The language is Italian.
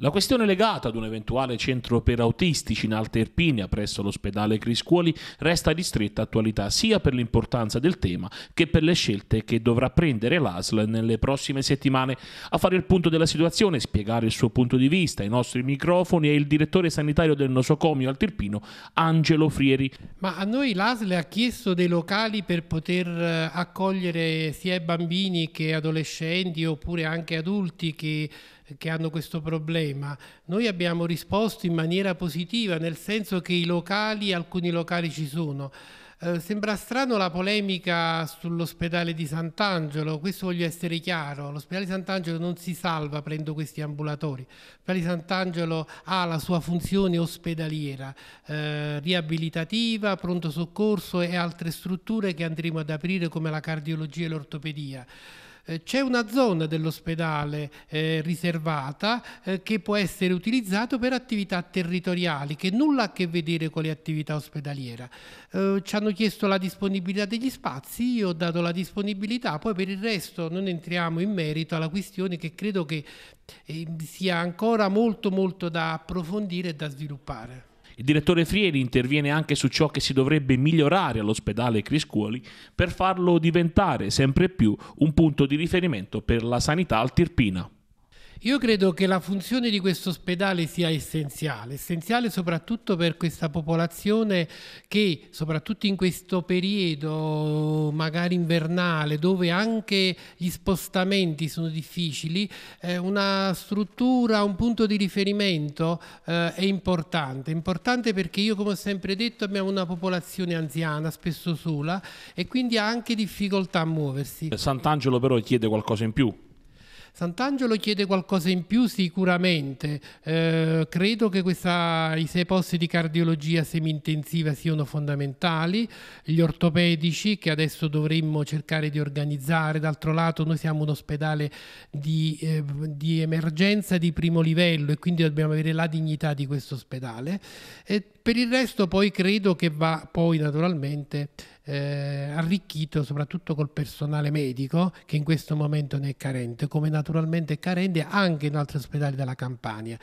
La questione legata ad un eventuale centro per autistici in Alta Irpinia presso l'ospedale Criscuoli resta di stretta attualità sia per l'importanza del tema che per le scelte che dovrà prendere l'ASL nelle prossime settimane. A fare il punto della situazione, spiegare il suo punto di vista ai nostri microfoni è il direttore sanitario del nosocomio altirpino Angelo Frieri. Ma a noi l'ASL ha chiesto dei locali per poter eh, accogliere sia bambini che adolescenti oppure anche adulti che che hanno questo problema. Noi abbiamo risposto in maniera positiva, nel senso che i locali, alcuni locali ci sono. Eh, sembra strano la polemica sull'ospedale di Sant'Angelo, questo voglio essere chiaro, l'ospedale di Sant'Angelo non si salva prendo questi ambulatori, l'ospedale di Sant'Angelo ha la sua funzione ospedaliera, eh, riabilitativa, pronto soccorso e altre strutture che andremo ad aprire come la cardiologia e l'ortopedia. Eh, c'è una zona dell'ospedale eh, riservata eh, che può essere utilizzata per attività territoriali che nulla ha a che vedere con le attività ospedaliere. Eh, ci hanno chiesto la disponibilità degli spazi, io ho dato la disponibilità, poi per il resto non entriamo in merito alla questione che credo che sia ancora molto molto da approfondire e da sviluppare. Il direttore Frieri interviene anche su ciò che si dovrebbe migliorare all'ospedale Criscuoli per farlo diventare sempre più un punto di riferimento per la sanità altirpina. Io credo che la funzione di questo ospedale sia essenziale, essenziale soprattutto per questa popolazione che soprattutto in questo periodo magari invernale dove anche gli spostamenti sono difficili, eh, una struttura, un punto di riferimento eh, è importante, importante perché io come ho sempre detto abbiamo una popolazione anziana, spesso sola e quindi ha anche difficoltà a muoversi. Sant'Angelo però chiede qualcosa in più Sant'Angelo chiede qualcosa in più sicuramente, eh, credo che questa, i sei posti di cardiologia semi-intensiva siano fondamentali, gli ortopedici che adesso dovremmo cercare di organizzare, d'altro lato noi siamo un ospedale di, eh, di, emergenza di primo livello e quindi dobbiamo avere la dignità di questo ospedale. E per il resto poi credo che va poi naturalmente eh, arricchito soprattutto col personale medico che in questo momento ne è carente, come naturalmente naturalmente carente anche in altri ospedali della Campania.